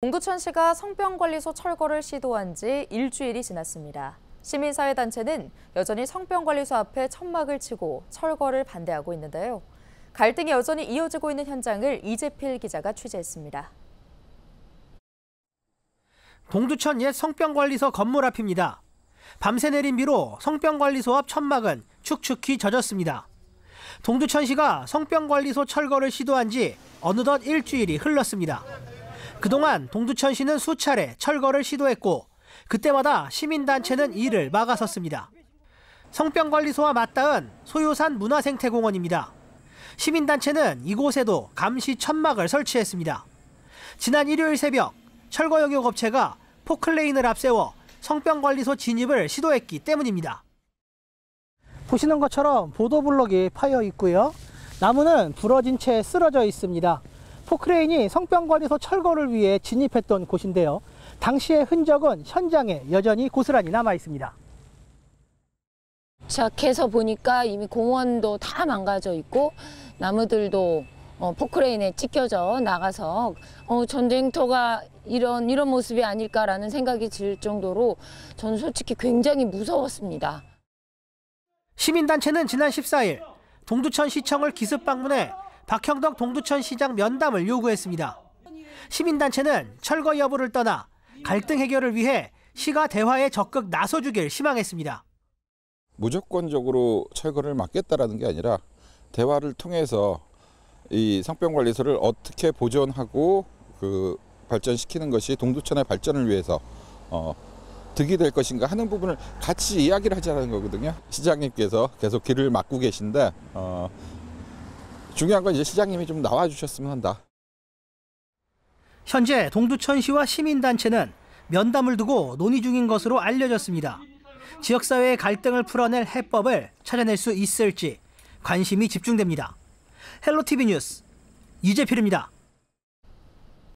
공두천 시가 성병관리소 철거를 시도한 지 일주일이 지났습니다. 시민사회단체는 여전히 성병관리소 앞에 천막을 치고 철거를 반대하고 있는데요. 갈등이 여전히 이어지고 있는 현장을 이재필 기자가 취재했습니다. 동두천 옛 성병관리소 건물 앞입니다. 밤새 내린 비로 성병관리소 앞 천막은 축축히 젖었습니다. 동두천시가 성병관리소 철거를 시도한 지 어느덧 일주일이 흘렀습니다. 그동안 동두천 시는 수차례 철거를 시도했고 그때마다 시민단체는 이를 막아섰습니다. 성병관리소와 맞닿은 소요산 문화생태공원입니다. 시민단체는 이곳에도 감시 천막을 설치했습니다. 지난 일요일 새벽 철거 영역업체가 포클레인을 앞세워 성병관리소 진입을 시도했기 때문입니다. 보시는 것처럼 보도블록이 파여 있고요. 나무는 부러진 채 쓰러져 있습니다. 포크레인이 성병관에서 철거를 위해 진입했던 곳인데요. 당시의 흔적은 현장에 여전히 고스란히 남아 있습니다. 도착해서 보니까 이미 공원도 다 망가져 있고 나무들도 어, 포크레인에 찍혀져 나가서 어, 전쟁터가 이런 이런 모습이 아닐까라는 생각이 들 정도로 저는 솔직히 굉장히 무서웠습니다. 시민단체는 지난 14일 동두천 시청을 기습 방문해 박형덕 동두천 시장 면담을 요구했습니다. 시민단체는 철거 여부를 떠나 갈등 해결을 위해 시가 대화에 적극 나서주길 희망했습니다. 무조건적으로 철거를 막겠다라는 게 아니라 대화를 통해서 이 상병관리소를 어떻게 보존하고 그 발전시키는 것이 동두천의 발전을 위해서 어, 득이 될 것인가 하는 부분을 같이 이야기를 하자는 거거든요. 시장님께서 계속 길을 막고 계신데 어, 중요한 건 이제 시장님이 좀 나와주셨으면 한다. 현재 동두천시와 시민단체는 면담을 두고 논의 중인 것으로 알려졌습니다. 지역사회의 갈등을 풀어낼 해법을 찾아낼 수 있을지 관심이 집중됩니다. 헬로티비 뉴스 이재필입니다.